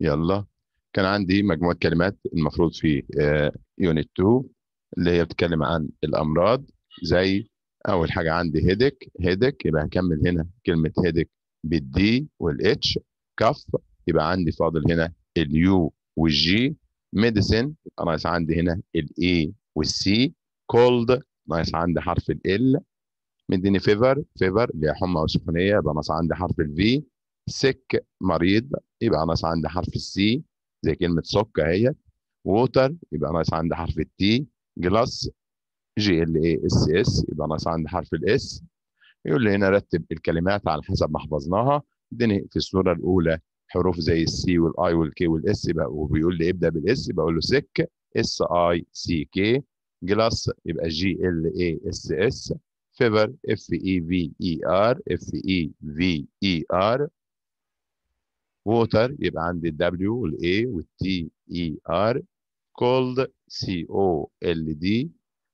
يلا كان عندي مجموعه كلمات المفروض في يونت آه، 2 اللي هي بتتكلم عن الامراض زي اول حاجه عندي هيدك هيدك يبقى هكمل هنا كلمه هيدك بالدي والاتش كف يبقى عندي فاضل هنا اليو والجي ميديسن ناقص عندي هنا الاي والسي كولد ناقص عندي حرف ال مديني فيفر فيفر اللي هي حمى وسخونيه يبقى ناقص عندي حرف الفي سك مريض يبقى ناقص عندي حرف السي زي كلمه سك اهي ووتر يبقى ناقص عندي حرف التي جلاس جي ال اي اس اس يبقى ناقص عندي حرف الاس يقول لي هنا رتب الكلمات على حسب ما حفظناها اديني في الصوره الاولى حروف زي السي والاي والكي والاس يبقى وبيقول لي ابدا بالاس يبقى اقول له سك اس اي سي كي جلاس يبقى جي ال اي اس اس فيفر اف اي في اي ار اف اي في اي ار ووتر يبقى عندي الدبليو والاي والتي E ار كولد سي او ال دي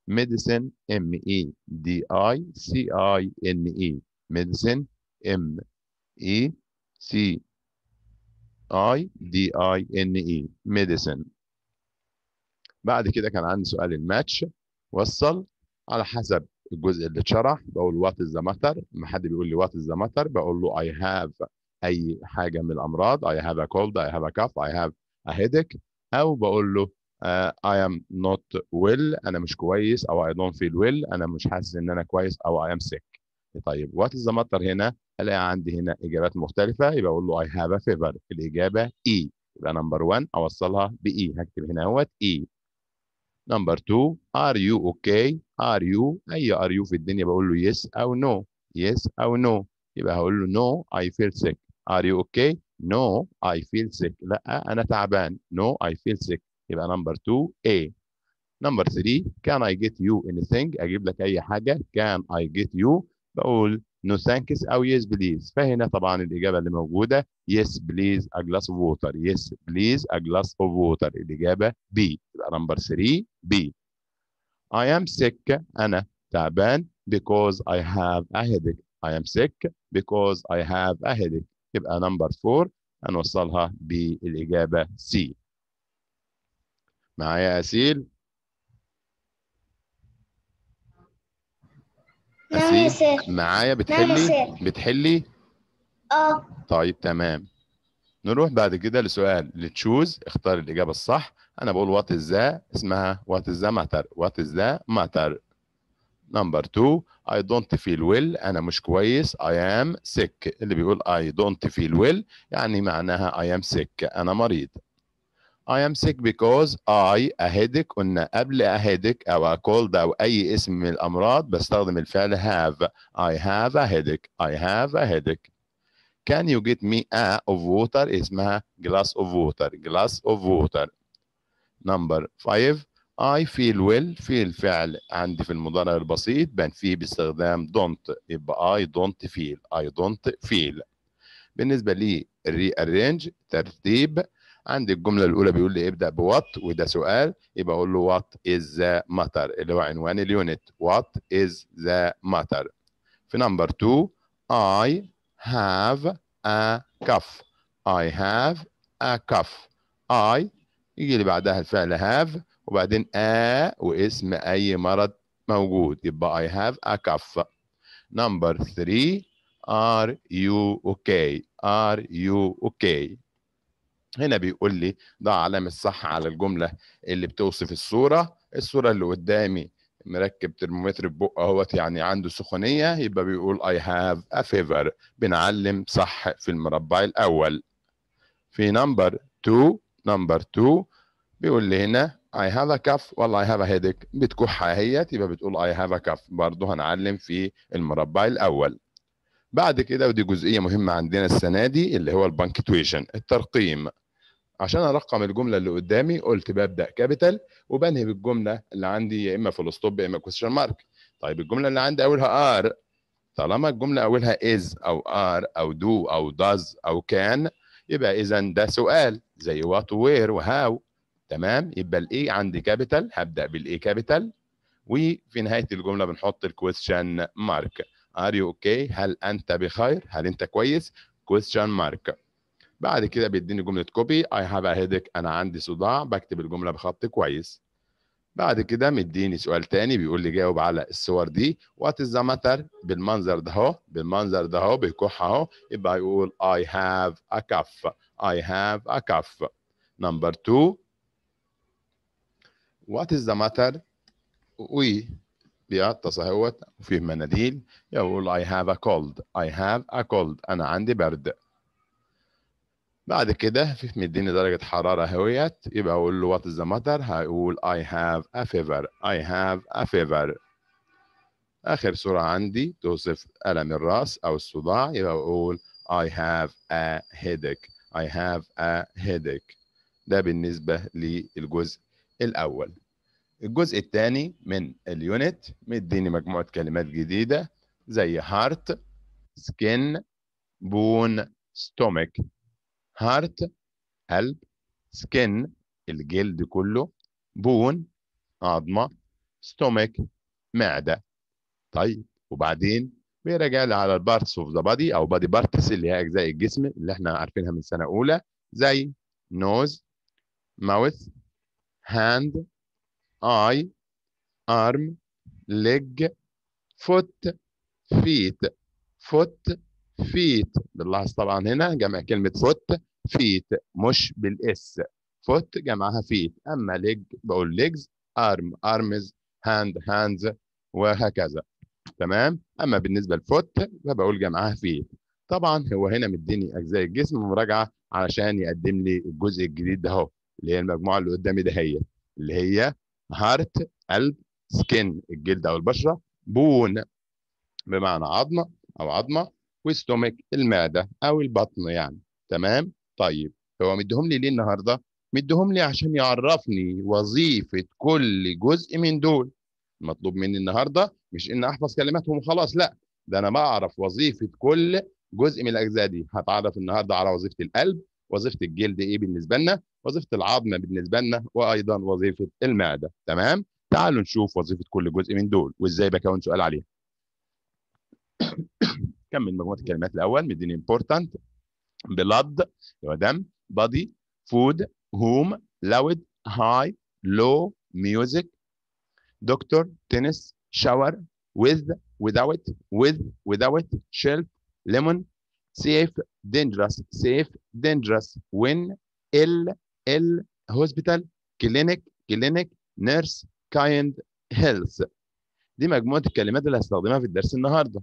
ميديسن ام اي دي اي سي I ان اي ميديسن ام اي سي اي دي اي N اي e، ميديسن e، e، بعد كده كان عندي سؤال الماتش وصل على حسب الجزء اللي اتشرح بقول وات از ذا ماتر لما حد بيقول لي وات از ذا ماتر بقول له اي هاف اي حاجه من الامراض I have a cold I have a cough I have a headache او بقول له uh, I am not well انا مش كويس او I don't feel well انا مش حاسس ان انا كويس او I am sick طيب وات از ماتر هنا الاقي عندي هنا اجابات مختلفه يبقى اقول له I have a fever الاجابه اي e. يبقى نمبر 1 اوصلها E هكتب هنا اهوت e. اي نمبر 2 ار يو اوكي ار يو اي ار يو في الدنيا بقول له يس yes او نو no. يس yes او نو no. يبقى هقول له نو اي فيل سيك Are you okay? No, I feel sick. لا أنا تعبان. No, I feel sick. يبقى number two A. Number three, can I get you anything? أجيب لك أي حاجة. Can I get you? بقول no thanks أو yes please. فهنا طبعا الإجابة اللي موجودة yes please a glass of water. Yes please a glass of water. الإجابة B. يبقى number three B. I am sick. أنا تعبان because I have a headache. I am sick because I have a headache. يبقى نمبر 4 هنوصلها بالإجابة سي معايا أسيل نعم أسيل يا سير معايا نعم بتحلي بتحلي اه طيب تمام نروح بعد كده لسؤال تشوز اختار الإجابة الصح أنا بقول وات ذا اسمها وات ذا ماتر وات ذا ماتر نمبر 2 I don't feel well أنا مش كويس I am sick اللي بيقول I don't feel well يعني معناها I am sick أنا مريض I am sick because I a headache قلنا قبل a headache أو a cold أو أي اسم من الأمراض بستخدم الفعل have I have a headache I have a headache Can you get me a of water اسمها glass of water glass of water Number 5 I feel well في الفعل عندي في المضارع البسيط فيه باستخدام don't يبقى I don't feel I don't feel بالنسبة لي rearrange ترتيب عندي الجملة الأولى بيقول لي ابدأ بوات وده سؤال يبقى أقول له وات is the matter اللي هو عنوان اليونت وات is the matter في نمبر 2 I have a cuff I have a cuff I يجي لي بعدها الفعل have وبعدين آ واسم أي مرض موجود يبقى I have a cough number three are you okay are you okay هنا بيقول لي ده علامة صح على الجملة اللي بتوصف الصورة الصورة اللي قدامي مركب ترمومتر في بقه اهوت يعني عنده سخونيه يبقى بيقول I have a fever بنعلم صح في المربع الاول في number two number two بيقول لي هنا I have a cough والله I have a headache بتكحها هي تبقى بتقول I have a cough برضه هنعلم في المربع الأول بعد كده ودي جزئية مهمة عندنا السنة دي اللي هو البنكتويشن الترقيم عشان أرقم الجملة اللي قدامي قلت ببدأ كابيتال وبنهي بالجملة اللي عندي يا إما فول ستوب يا إما كويشن مارك طيب الجملة اللي عندي أولها ار طالما الجملة أولها إز أو آر أو دو أو داز أو كان يبقى إذا ده سؤال زي وات وير وهاو تمام يبقى الاي عندي كابيتال هبدا بالاي كابيتال وفي نهايه الجمله بنحط question مارك ار يو اوكي هل انت بخير هل انت كويس question مارك بعد كده بيديني جمله كوبي اي هاف ا هيدك انا عندي صداع بكتب الجمله بخط كويس بعد كده مديني سؤال تاني بيقول لي جاوب على الصور دي وات از ذا ماتر بالمنظر ده اهو بالمنظر ده اهو بيكح اهو يبقى يقول اي هاف ا كف اي هاف ا كف نمبر 2 وات از ذا ماتر وي بيتصل اهوت وفيه مناديل يقول I have a cold I have a cold أنا عندي برد بعد كده في مديني درجة حرارة هويت يبقى أقول له what is the matter هيقول I have a fever I have a fever آخر صورة عندي توصف ألم الرأس أو الصداع يبقى أقول I have a headache I have a headache ده بالنسبة للجزء الأول الجزء الثاني من اليونت مديني مجموعة كلمات جديدة زي هارت سكن بون ستومك هارت قلب سكن الجلد كله بون عظمة ستومك معدة طيب وبعدين بيراجع لي على البارتس اوف ذا بادي او بادي بارتس اللي هي اجزاء الجسم اللي احنا عارفينها من سنه اولى زي نوز ماوث hand, eye, arm, leg, foot, feet, foot, feet بنلاحظ طبعا هنا جمع كلمة foot feet مش بالاس foot جمعها feet أما leg بقول legs arm arms hand hands وهكذا تمام أما بالنسبة لفوت فبقول جمعها feet طبعا هو هنا مديني أجزاء الجسم مراجعة علشان يقدم لي الجزء الجديد ده أهو اللي هي المجموعه اللي قدامي ده هي اللي هي هارت قلب سكن الجلد او البشره بون بمعنى عظمه او عظمه وستومك المعده او البطن يعني تمام طيب هو مديهم لي ليه النهارده مديهم لي عشان يعرفني وظيفه كل جزء من دول المطلوب مني النهارده مش ان احفظ كلماتهم وخلاص لا ده انا بعرف وظيفه كل جزء من الاجزاء دي هتعرف النهارده على وظيفه القلب وظيفه الجلد ايه بالنسبه لنا وظيفه العظم بالنسبه لنا وايضا وظيفه المعده تمام تعالوا نشوف وظيفه كل جزء من دول وازاي بكون سؤال عليها كمل مجموعه الكلمات الاول مديني امبورتانت بلاد اللي هو دم بادي فود هوم لاود هاي لو ميوزك دكتور تنس شاور with without with without shelf lemon safe dangerous safe dangerous when ill الهوسبيتال كلينيك كلينيك نيرس كايند هيلث دي مجموعه الكلمات اللي هستخدمها في الدرس النهارده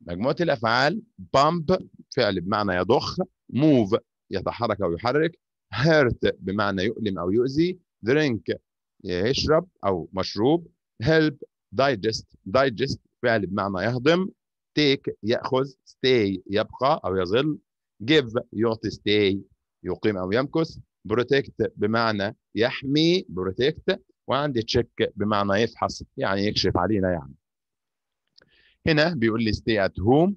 مجموعه الافعال بامب فعل بمعنى يضخ موف يتحرك او يحرك هيرت بمعنى يؤلم او يؤذي درينك يشرب او مشروب هيلب دايجست دايجست فعل بمعنى يهضم تيك ياخذ ستاي يبقى او يظل جيف يعطي ستاي يقيم او يمكث بروتكت بمعنى يحمي بروتكت وعندي تشيك بمعنى يفحص يعني يكشف علينا يعني هنا بيقول لي stay at home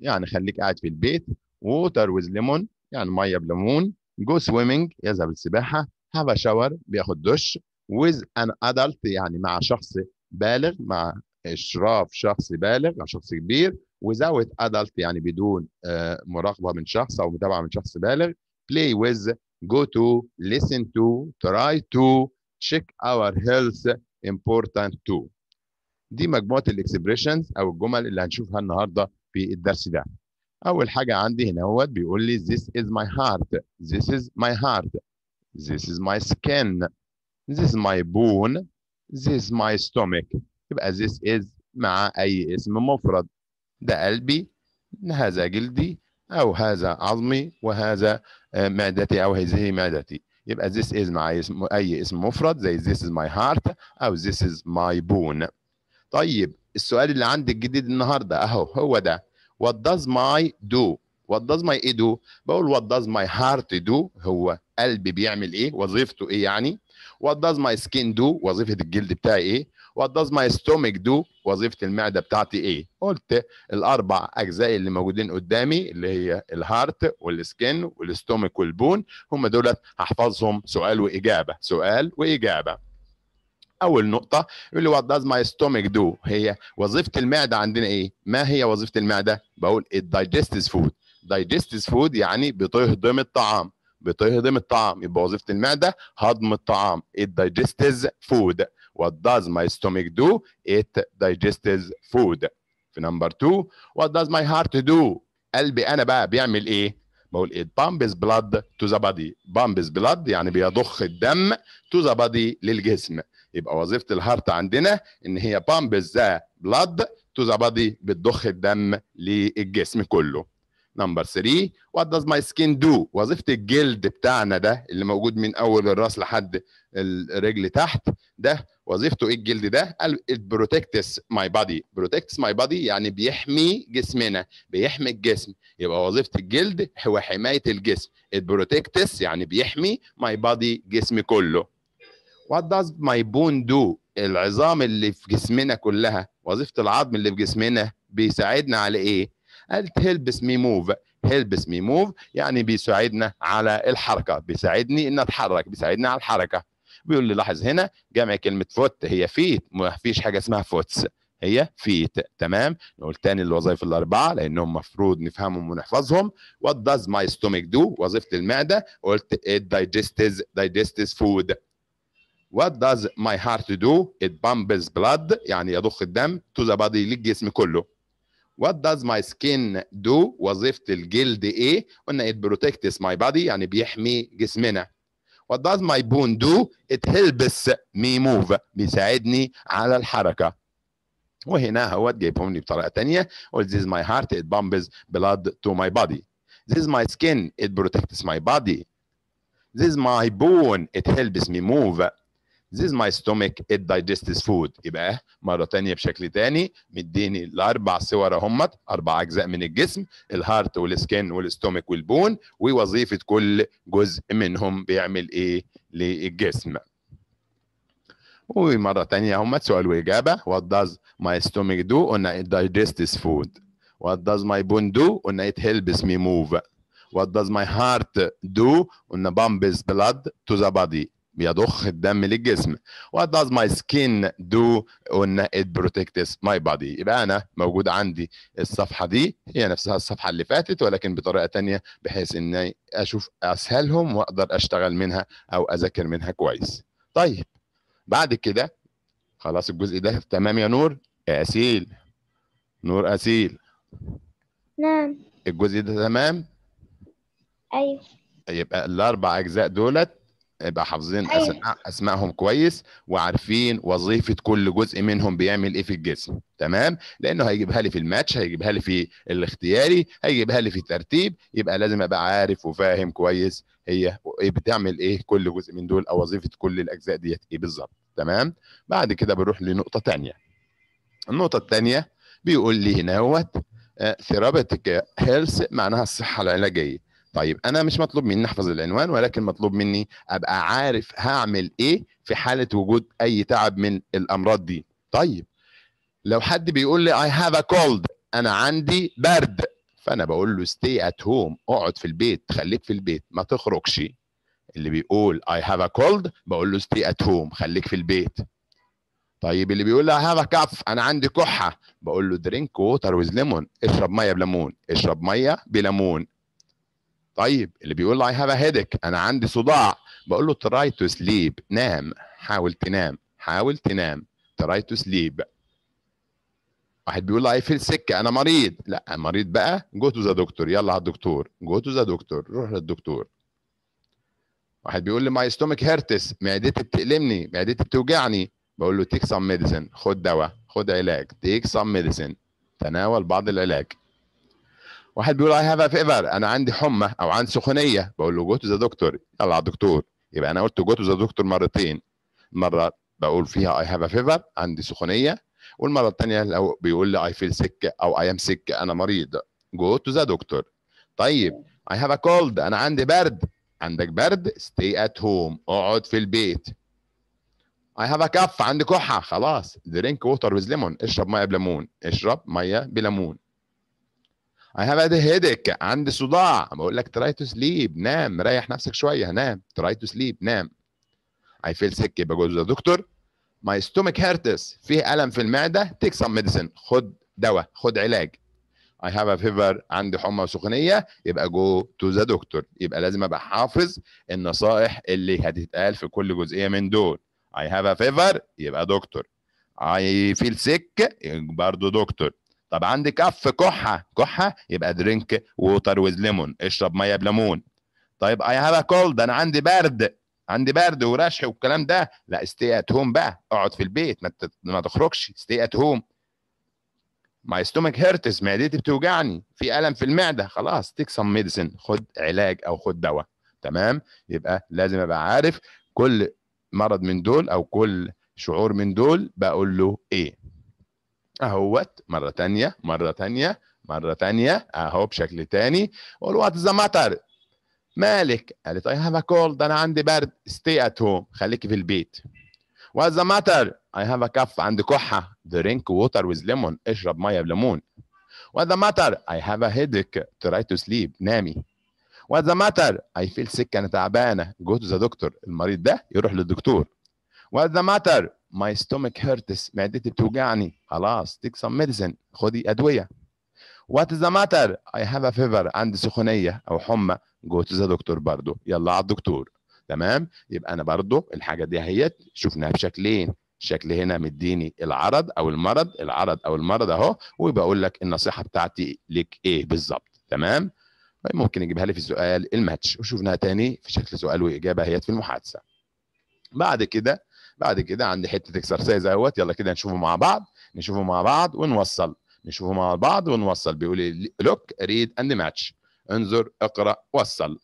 يعني خليك قاعد في البيت water with lemon يعني ميه بليمون go swimming يذهب للسباحه have a shower بياخد دش with an adult يعني مع شخص بالغ مع اشراف شخص بالغ او شخص كبير without adult يعني بدون آه، مراقبه من شخص او متابعه من شخص بالغ play with go to, listen to, try to, check our health, important to. دي مجموعة الاكسبريشنز أو الجمل اللي هنشوفها النهاردة في الدرس ده. أول حاجة عندي هنا هو بيقول لي this is my heart, this is my heart, this is my skin, this is my bone, this is my stomach. يبقى this is مع أي اسم مفرد. ده قلبي، هذا جلدي، أو هذا عظمي وهذا آه، معدتي أو هذه معدتي يبقى this is مع اسم أي اسم مفرد زي this is my heart أو this is my bone طيب السؤال اللي عندي الجديد النهاردة أهو هو ده what does my do what does my ايه do بقول what does my heart do هو قلبي بيعمل ايه وظيفته ايه يعني what does my skin do وظيفة الجلد بتاعي ايه what does my stomach do وظيفه المعده بتاعتي ايه قلت الاربع اجزاء اللي موجودين قدامي اللي هي الهارت والسكن والستومك والبون هم دولت هحفظهم سؤال واجابه سؤال واجابه اول نقطه يقول لي وات داز ماي ستومك دو هي وظيفه المعده عندنا ايه ما هي وظيفه المعده بقول الدايجستس فود دايجستيف فود يعني بتهضم الطعام بتهضم الطعام يبقى وظيفه المعده هضم الطعام الدايجستس فود What does my stomach do? It digests food. في number two, what does my heart do? قلبي أنا بقى بيعمل إيه؟ بقول إيه؟ it pumps blood to the body. Pumps blood يعني بيضخ الدم to the body للجسم. يبقى وظيفة الهارت عندنا إن هي pumps the blood to the body بتضخ الدم للجسم كله. نمبر 3 وات داز ماي سكين دو وظيفه الجلد بتاعنا ده اللي موجود من اول الراس لحد الرجل تحت ده وظيفته ايه الجلد ده؟ قال it protects my body protects my body يعني بيحمي جسمنا بيحمي الجسم يبقى وظيفة الجلد هو حماية الجسم it protects يعني بيحمي my body جسمي كله what does my bone do؟ العظام اللي في جسمنا كلها وظيفة العظم اللي في جسمنا بيساعدنا على ايه؟ قال helps me move helps me move يعني بيساعدنا على الحركة بيساعدني ان اتحرك بيساعدني على الحركة بيقول لي لاحظ هنا جمع كلمه فوت هي فيت ما فيش حاجه اسمها فوتس هي فيت تمام نقول تاني الوظائف الاربعه لانهم مفروض نفهمهم ونحفظهم وات داز ماي ستومك دو وظيفه المعده قلت ات دايجستز دايجستز فود وات داز ماي هارت دو it pumps blood يعني يضخ الدم to the body للجسم كله وات داز ماي سكين دو وظيفه الجلد ايه قلنا ات بروتكتس ماي بادي يعني بيحمي جسمنا What does my bone do? It helps me move بيساعدني على الحركة وهنا هو جايبهم لي بطريقة تانية Well, this is my heart it pumps blood to my body this is my skin it protects my body this is my bone it helps me move This is my stomach, it digests food يبقى مرة تانية بشكل تاني مديني الأربع صور اهمت أربع أجزاء من الجسم الهارت والسكن والستومك والبون ووظيفة كل جزء منهم بيعمل إيه للجسم ومرة تانية اهمت سؤال وإجابة What does my stomach do? قلنا it digests food What does my bone do? قلنا it helps me move What does my heart do? قلنا pumps blood to the body بيضخ الدم للجسم what does my skin do ان it protects my body يبقى انا موجود عندي الصفحه دي هي نفسها الصفحه اللي فاتت ولكن بطريقه تانية بحيث اني اشوف اسهلهم واقدر اشتغل منها او اذاكر منها كويس طيب بعد كده خلاص الجزء ده تمام يا نور يا اسيل نور اسيل نعم الجزء ده تمام ايوه يبقى الاربع اجزاء دولت يبقى حافظين أيوة. اسماء اسمائهم كويس وعارفين وظيفه كل جزء منهم بيعمل ايه في الجسم تمام لانه هيجيبها لي في الماتش هيجيبها لي في الاختياري هيجيبها لي في الترتيب يبقى لازم ابقى عارف وفاهم كويس هي ايه بتعمل ايه كل جزء من دول او وظيفه كل الاجزاء ديت ايه بالظبط تمام بعد كده بنروح لنقطه ثانيه النقطه الثانيه بيقول لي هنا هوت آه، ثيرابيتيك هيلث معناها الصحه العلاجيه طيب انا مش مطلوب مني احفظ العنوان ولكن مطلوب مني ابقى عارف هعمل ايه في حاله وجود اي تعب من الامراض دي طيب لو حد بيقول لي اي هاف ا كولد انا عندي برد فانا بقول له ستي ات هوم اقعد في البيت خليك في البيت ما تخرجش اللي بيقول اي هاف ا كولد بقول له ستي ات هوم خليك في البيت طيب اللي بيقول لي اي هاف ا انا عندي كحه بقول له درينك ووتر ويز ليمون اشرب ميه بليمون اشرب ميه بليمون طيب اللي بيقول له اي هاف هيدك انا عندي صداع بقول له تراي تو سليب نام حاول تنام حاول تنام تراي تو سليب واحد بيقول له اي فيل سك انا مريض لا مريض بقى جو تو ذا دكتور يلا على الدكتور جو تو ذا دكتور روح للدكتور واحد بيقول لي ماي ستومك هيرتس معدتي بتألمني معدتي بتوجعني بقول له تيك سم ميديسن خد دواء خد علاج تيك سم ميديسن تناول بعض العلاج واحد بيقول اي هاف فيفر انا عندي حمى او عندي سخونيه بقول له جو تو ذا دكتور يلا على الدكتور يبقى انا قلت جو تو ذا دكتور مرتين مره بقول فيها اي هاف فيفر عندي سخونيه والمره الثانيه لو بيقول لي اي فيل سك او اي ام سك انا مريض جو تو ذا دكتور طيب اي هاف ا كولد انا عندي برد عندك برد ستي ات هوم اقعد في البيت اي هاف ا كف عندي كحه خلاص درينك ووتر ويز ليمون اشرب ميه بليمون اشرب ميه بليمون I have had a headache عندي صداع بقول لك try to sleep نام ريح نفسك شويه نام try to sleep نام I feel sick يبقى جوز دكتور my stomach hurts فيه الم في المعده take some medicine خد دواء خد علاج I have a fever عندي حمى وسخونيه يبقى جو تو ذا دكتور يبقى لازم ابقى حافظ النصائح اللي هتتقال في كل جزئيه من دول I have a fever يبقى دكتور I feel sick برضه دكتور طب عندك اف كحه كحه يبقى درينك ووتر ويز ليمون اشرب ميه بليمون طيب اي هاف ا كولد انا عندي برد عندي برد ورشح والكلام ده لا ستي ات هوم بقى اقعد في البيت ما, ما تخرجش ستي ات هوم ماي ستومك هيرتس معدتي بتوجعني في الم في المعده خلاص تيك سم ميديسن خد علاج او خد دواء تمام يبقى لازم ابقى عارف كل مرض من دول او كل شعور من دول بقول له ايه اهوت مره تانية مره تانية مره تانية اهو بشكل تاني واقول وات ذا ماتر مالك قالت اي هاف ا كولد انا عندي برد ستي ات هوم خليكي في البيت وات ذا ماتر اي هاف ا كف عندي كحه درينك ووتر ويز ليمون اشرب ميه بليمون وات ذا ماتر اي هاف ا هيدك تراي تو سليب نامي وات ذا ماتر اي فيل سيك انا تعبانه جو تو ذا دكتور المريض ده يروح للدكتور وات ذا ماتر ماي ستومك هيرتس معدتي بتوجعني خلاص تيك سم ميديسن خدي ادويه وات ذا ماتر اي هاف ا فيفر عندي سخونيه او حمى جو تو ذا دكتور برضه يلا على الدكتور تمام يبقى انا برضه الحاجه دي اهيت شفناها بشكلين شكل هنا مديني العرض او المرض العرض او المرض اهو وبقول لك النصيحه بتاعتي لك ايه بالظبط تمام طيب، ممكن يجيبها لي في سؤال الماتش وشوفناها تاني في شكل سؤال واجابه اهيت في المحادثه بعد كده بعد كده عندي حته اكسرسايز اهوت يلا كده نشوفه مع بعض نشوفه مع بعض ونوصل نشوفه مع بعض ونوصل بيقول لي لوك ريد اند ماتش انظر اقرا وصل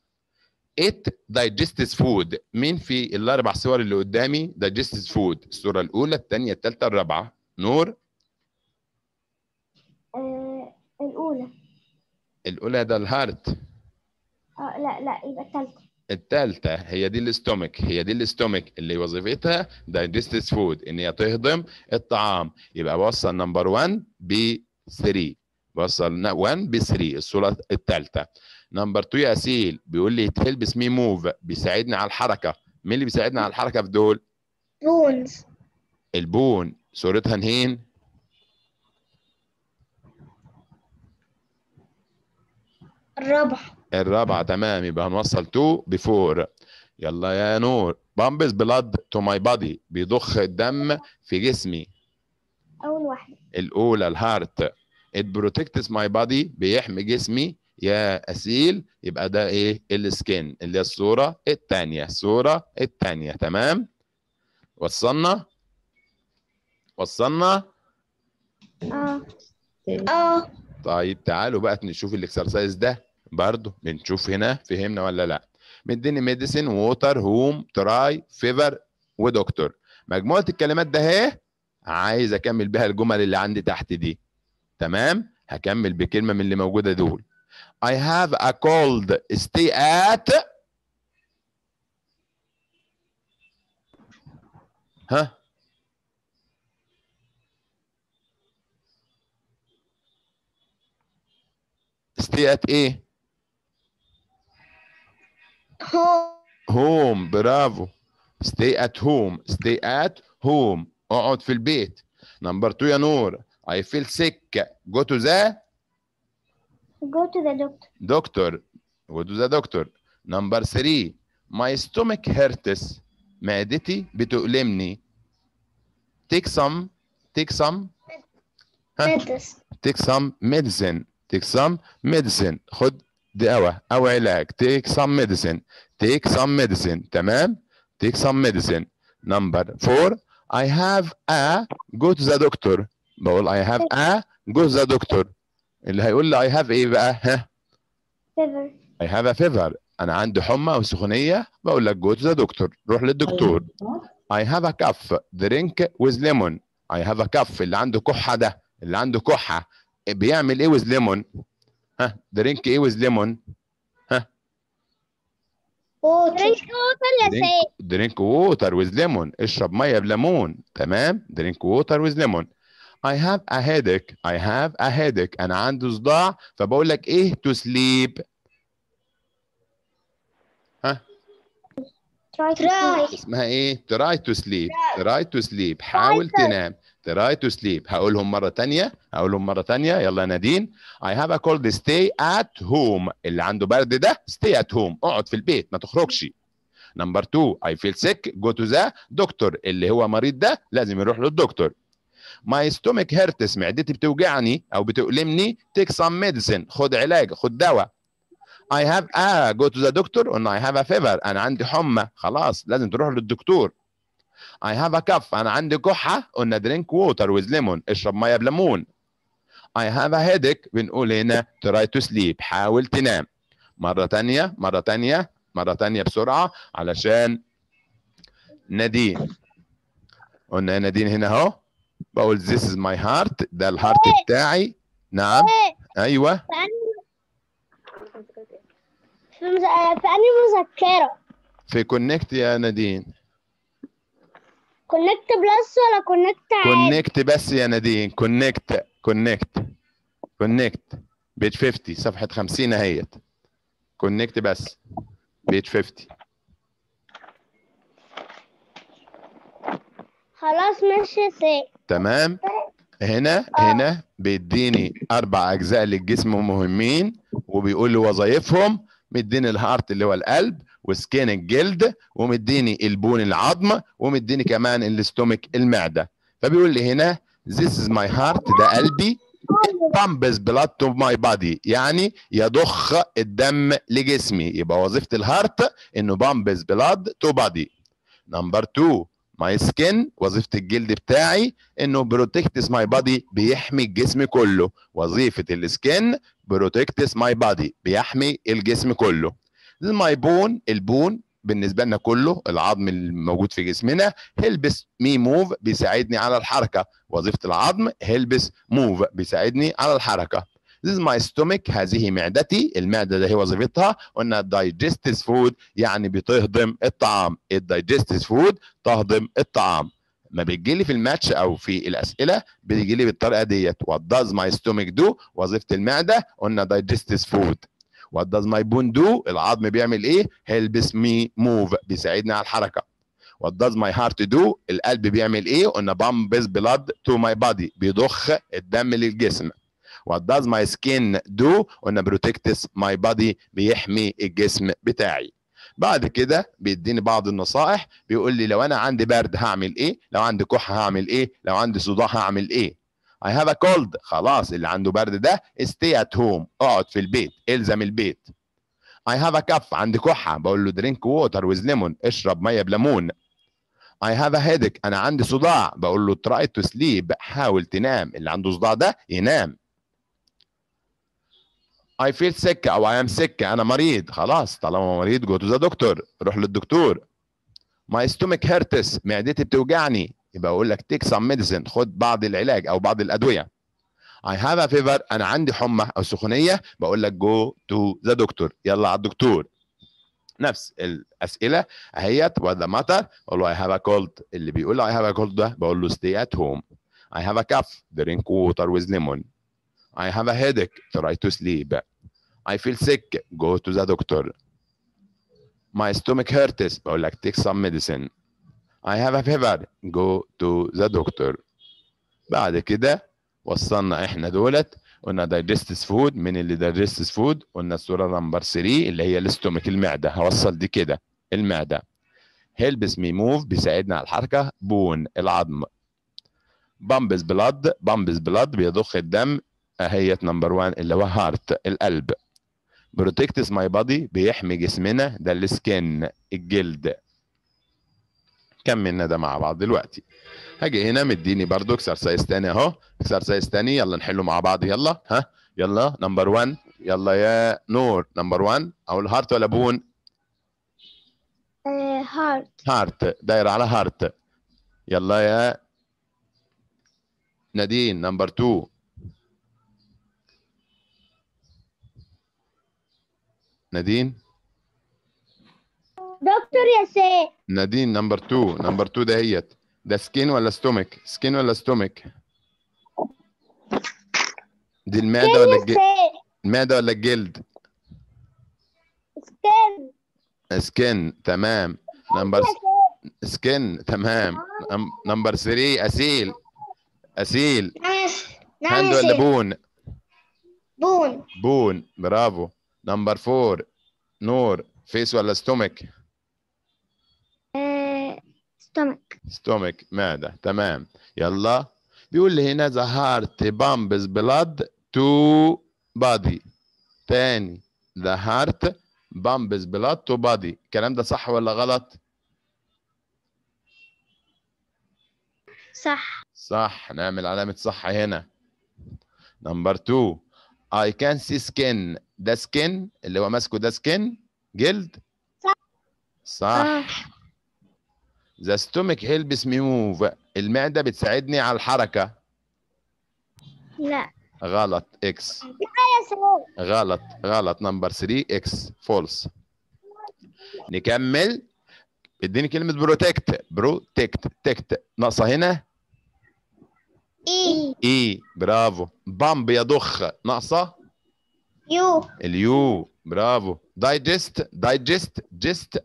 ات دايجستس فود مين في الاربع صور اللي قدامي دايجستس فود الصوره الاولى الثانيه الثالثه الرابعه نور آه، الاولى الاولى ده الهارت اه لا لا يبقى الثالثه الثالثه هي دي الاستومك هي دي الاستومك اللي وظيفتها دايجستس فود ان هي تهضم الطعام يبقى بوصل نمبر 1 ب 3 بوصل 1 ب 3 الصوره الثالثه نمبر 2 يا سيل بيقول لي تهلب مي موف بيساعدني على الحركه مين اللي بيساعدني على الحركه في دول بونز البون صورتها نهين الربح الرابعة تمام يبقى هنوصل تو بفور يلا يا نور بامبز بلاد تو ماي بادي بيضخ الدم في جسمي أول واحدة الأولى الهارت ات بروتكتس ماي بادي بيحمي جسمي يا أسيل يبقى ده إيه السكين اللي هي الصورة الثانية الصورة الثانية تمام وصلنا وصلنا اه اه طيب تعالوا بقى نشوف الاكسرسايز ده برضو بنشوف هنا فهمنا ولا لا مديني ميديسين ووتر هوم تراي فيفر ودكتور مجموعه الكلمات ده هي عايز اكمل بها الجمل اللي عندي تحت دي تمام هكمل بكلمه من اللي موجوده دول I have a cold stay at ها stay at ايه home home Bravo. stay at home stay at home اقعد في البيت number 2 يا نور I feel sick go to the go to the doctor doctor go to the doctor number 3 my stomach hurts معدتي بتؤلمني take some take some medicine take some medicine take some medicine خد دواء او علاج take some medicine take some medicine تمام take some medicine number four I have a go to the doctor بقول I have a go to the doctor اللي هيقول لي I have ايه بقى ها fever I have a fever انا عندي حمى او سخونيه بقول لك go to the doctor روح للدكتور I have a cough drink with lemon I have a cough اللي عنده كحه ده اللي عنده كحه بيعمل ايه with lemon ها درينك ايه ويز ليمون ها ووتر درينك ووتر يا سيد درينك ووتر ويز ليمون اشرب ميه بليمون تمام درينك ووتر ويز ليمون I have a headache I have a headache أنا عندي صداع فبقول لك إيه to sleep ها try, try. اسمها إيه try to sleep try, try to sleep حاول تنام right to sleep هقولهم مرة تانية هقولهم مرة تانية يلا نادين I have a cold stay at home اللي عنده برد ده stay at home اقعد في البيت ما تخرجش نمبر 2 I feel sick go to the doctor اللي هو مريض ده لازم يروح للدكتور My stomach hurts معدتي بتوجعني او بتؤلمني take some medicine خد علاج خد دواء I have a go to the doctor and I have a fever انا عندي حمى خلاص لازم تروح للدكتور I have a cup انا عندي كحه قلنا drink water with lemon اشرب ميه بليمون I have a headache بنقول هنا try to sleep حاول تنام مرة تانية مرة تانية مرة تانية بسرعة علشان نادين قلنا نادين هنا اهو بقول this is my heart ده الهارت بتاعي نعم ايوه في انهي مذكرة في كونكت يا نادين كونكت بلس ولا كونكت عادي كونكت بس يا نادين كونكت كونكت كونكت بيج 50 صفحه 50 اهيت كونكت بس بيج 50 خلاص ماشي سي تمام هنا آه. هنا بيديني اربع اجزاء للجسم مهمين وبيقول لي وظايفهم مديني الهارت اللي هو القلب وسكين الجلد ومديني البون العظم ومديني كمان الاستومك المعده فبيقول لي هنا this is my heart ده قلبي pumps blood to my body يعني يضخ الدم لجسمي يبقى وظيفه الهارت انه pumps blood to body نمبر 2 my skin وظيفه الجلد بتاعي انه protects my body بيحمي الجسم كله وظيفه السكن protects my body بيحمي الجسم كله بون البون بالنسبه لنا كله العظم الموجود في جسمنا هيلبس مي موف بيساعدني على الحركه وظيفه العظم هيلبس موف بيساعدني على الحركه This is my stomach هذه معدتي المعدة ده هي وظيفتها قلنا digestive food يعني بتهضم الطعام digestive food تهضم الطعام ما بتجي لي في الماتش او في الاسئله بتجي لي بالطريقه ديت what does my stomach do وظيفه المعده قلنا digestive food وات داز ماي بون دو العظم بيعمل ايه هيلبس مي موف بيساعدني على الحركه وات داز ماي هارت دو القلب بيعمل ايه قلنا بامبز بلاد تو ماي بادي بيضخ الدم للجسم وات داز ماي سكين دو قلنا بروتكتس ماي بادي بيحمي الجسم بتاعي بعد كده بيديني بعض النصائح بيقول لي لو انا عندي برد هعمل ايه لو عندي كحه هعمل ايه لو عندي صداع هعمل ايه I have a cold خلاص اللي عنده برد ده stay at home اقعد في البيت الزم البيت I have a cough عندي كحة بقول له drink water with lemon اشرب مية بليمون I have a headache أنا عندي صداع بقول له try to sleep حاول تنام اللي عنده صداع ده ينام I feel sick أو I am sick أنا مريض خلاص طالما مريض go to the doctor روح للدكتور My stomach hurts معدتي بتوجعني يبقى اقول لك تيك سام ميديسن خد بعض العلاج او بعض الادويه اي هاف ا فيفر انا عندي حمى او سخونيه بقول لك جو تو ذا دكتور يلا على الدكتور نفس الاسئله اهيت وذا ماتر اقول له اي هاف ا كولد اللي بيقول اي هاف ا كولد ده بقول له ستي ات هوم اي هاف ا cough درينك ووتر ويز ليمون اي هاف ا هيدك تراي تو سليب اي فيل سيك جو تو ذا دكتور my stomach hurts بقول لك take some medicine I have a fever go to the doctor بعد كده وصلنا احنا دولت قلنا digestive food من اللي digestive food قلنا الصوره نمبر 3 اللي هي الاستومك المعده هوصل دي كده المعده هيلبس مي موف بيساعدنا على الحركه بون العظم بامبز blood بامبز blood بيضخ الدم اهيت نمبر 1 اللي هو heart القلب بروتكتس ماي body بيحمي جسمنا ده السكن الجلد كملنا ده مع بعض دلوقتي هاجي هنا مديني برضو اكسرسايز تاني اهو اكسرسايز تاني يلا نحله مع بعض يلا ها يلا نمبر 1 يلا يا نور نمبر 1 اقول هارت ولا بون هارت هارت دايره على هارت يلا يا نادين نمبر 2 نادين دكتور ياسين نادين نمبر 2 نمبر 2 دهيت ده سكين ولا ستومك سكين ولا ستومك دي المعده ولا الجلد المعده ولا الجلد سكين سكين تمام نمبر سكين تمام نمبر 3 اسيل اسيل هاند ولا بون بون بون برافو نمبر 4 نور فيس ولا ستومك stomach stomach معدة تمام يلا بيقول لي هنا the heart pumps blood to body تاني the heart pumps blood to body الكلام ده صح ولا غلط؟ صح صح نعمل علامة صح هنا نمبر 2 I can see skin ده skin اللي هو ماسكه ده skin جلد صح صح آه. ذا stomach helps me move المعدة بتساعدني على الحركة لا غلط اكس غلط غلط نمبر 3 اكس فولس نكمل اديني كلمة بروتكت بروتكت تكت ناقصة هنا اي e. اي e. برافو بامب يضخ ناقصة يو اليو برافو دايجست دايجست جست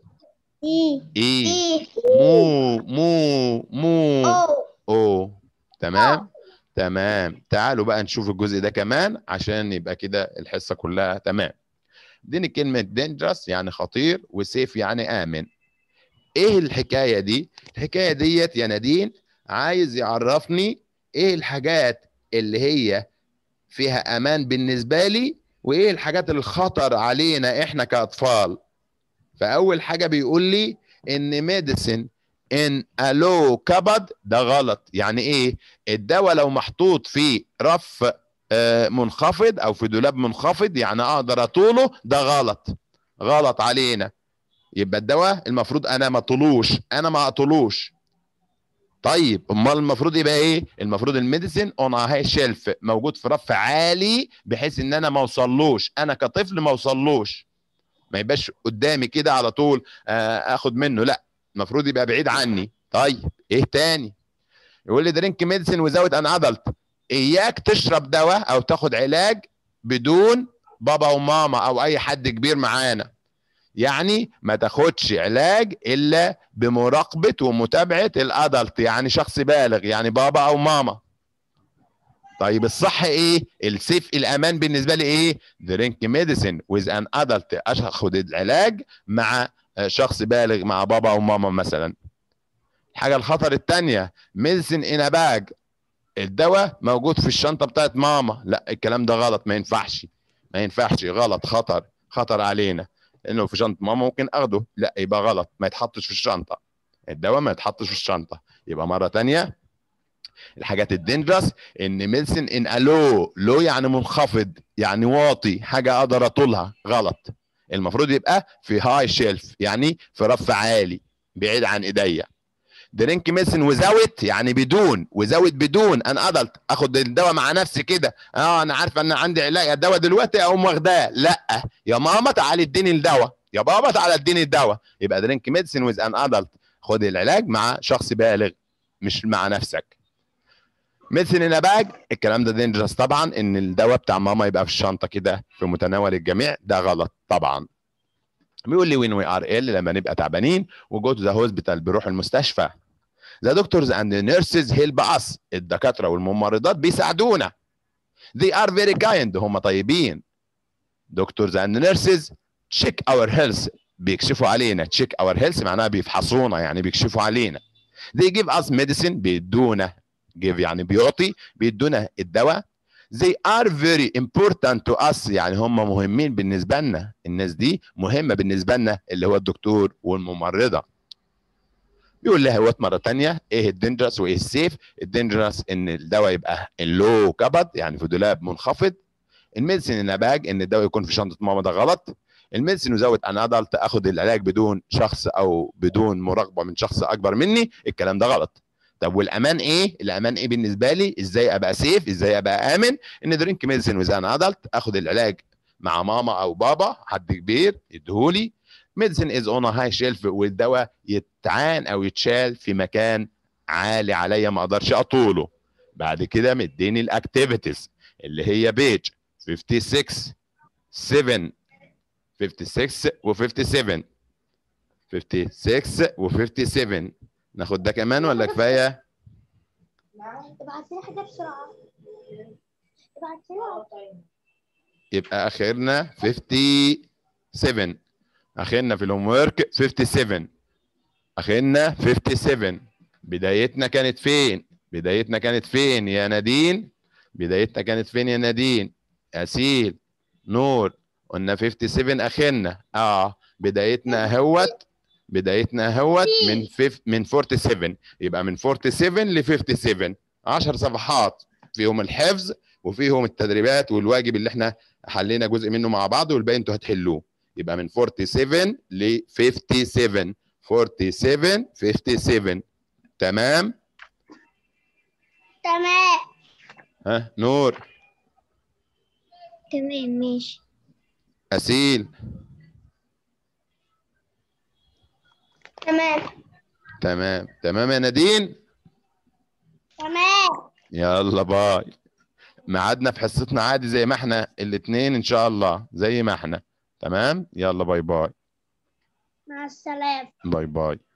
إي إي مو مو مو أو تمام تمام تعالوا بقى نشوف الجزء ده كمان عشان يبقى كده الحصة كلها تمام دين كلمة دينجرس يعني خطير وسيف يعني آمن ايه الحكاية دي؟ الحكاية ديت يا نادين عايز يعرفني ايه الحاجات اللي هي فيها امان بالنسبة لي وايه الحاجات الخطر علينا احنا كأطفال فاول حاجه بيقول لي ان ميديسن ان الو كبد ده غلط يعني ايه الدواء لو محطوط في رف آه، منخفض او في دولاب منخفض يعني اقدر اطوله ده غلط غلط علينا يبقى الدواء المفروض انا ما طولوش انا ما اطولوش طيب امال المفروض يبقى ايه المفروض الميديسن اون هاي شيلف موجود في رف عالي بحيث ان انا ما اوصلوش انا كطفل ما اوصلوش ما يبقاش قدامي كده على طول آه، اخد منه لا المفروض يبقى بعيد عني طيب ايه تاني يقول لي درينك ميديسن وزود ان ادلت اياك تشرب دواء او تاخد علاج بدون بابا وماما او اي حد كبير معانا يعني ما تاخدش علاج الا بمراقبه ومتابعه الادلت يعني شخص بالغ يعني بابا او ماما طيب الصح ايه السيف الامان بالنسبه لي ايه درينك ميديسين ويز ان ادلت اخد العلاج مع شخص بالغ مع بابا وماما مثلا الحاجه الخطر الثانيه ميديسين ان باج الدواء موجود في الشنطه بتاعت ماما لا الكلام ده غلط ما ينفعش ما ينفعش غلط خطر خطر علينا انه في شنطه ماما ممكن اخده لا يبقى غلط ما يتحطش في الشنطه الدواء ما يتحطش في الشنطه يبقى مره ثانيه الحاجات الدينجرس ان ميلسن ان الو لو يعني منخفض يعني واطي حاجه اقدر اطولها غلط المفروض يبقى في هاي شيلف يعني في رف عالي بعيد عن ايديا درينك ميلسن وزاوت يعني بدون وزاوت بدون ان ادلت اخد الدواء مع نفسي كده اه انا عارفه ان عندي علاج الدواء دلوقتي اقوم واخداه لا يا ماما تعالي اديني الدواء يا بابا تعالى اديني الدواء يبقى درينك ميديسن ويز ان ادلت خد العلاج مع شخص بالغ مش مع نفسك مثل باج الكلام ده دينجرس طبعا ان الدواء بتاع ماما يبقى في الشنطه كده في متناول الجميع ده غلط طبعا بيقول لي وين وي ار ال لما نبقى تعبانين وجو تو ذا هوسبيتال بيروح المستشفى ذا دكتورز اند نيرسز هيلب اس الدكاتره والممرضات بيساعدونا they are very kind هم طيبين دكتورز اند نيرسز تشيك اور هيلث بيكشفوا علينا تشيك اور هيلث معناها بيفحصونا يعني بيكشفوا علينا they give us medicine بيدونا جيف يعني بيعطي بيدونا الدواء they are very important to us يعني هم مهمين بالنسبة لنا الناس دي مهمة بالنسبة لنا اللي هو الدكتور والممرضة بيقول لها وات مرة ثانيه ايه الدينجرس وايه السيف الدينجرس ان الدواء يبقى اللو كبد يعني في دولاب منخفض الميدسين ان باج ان الدواء يكون في شنطة ماما ده غلط الميدسين وزود ان ادلت اخد العلاج بدون شخص او بدون مراقبة من شخص اكبر مني الكلام ده غلط طب والامان ايه الامان ايه بالنسبه لي ازاي ابقى سيف ازاي ابقى امن ان درينك ميديسن ويز ان ادلت اخد العلاج مع ماما او بابا حد كبير يديهولي ميديسن از اون هاي شيلف والدواء يتعان او يتشال في مكان عالي عليا ما اقدرش اطوله بعد كده مديني الاكتيفيتيز اللي هي بيج 56 7 56 و 57 56 و 57 ناخد ده كمان ولا كفايه؟ ابعت لي حاجه بسرعه ابعت لنا يبقى اخرنا 57 اخرنا في الهوم ورك 57 اخرنا 57 بدايتنا كانت فين؟ بدايتنا كانت فين يا نادين؟ بدايتنا كانت فين يا نادين؟ اسيل نور قلنا 57 اخرنا اه بدايتنا اهوت أيوة. بدايتنا اهوت إيه. من فيف من 47 يبقى من 47 ل 57 10 صفحات فيهم الحفظ وفيهم التدريبات والواجب اللي احنا حلينا جزء منه مع بعض والباقي انتوا هتحلوه يبقى من 47 ل 57 47 57 تمام تمام ها نور تمام ماشي أسيل تمام تمام تمام يا نادين تمام يلا باي ميعادنا في حصتنا عادي زي ما احنا الاثنين ان شاء الله زي ما احنا تمام يلا باي باي مع السلامه باي باي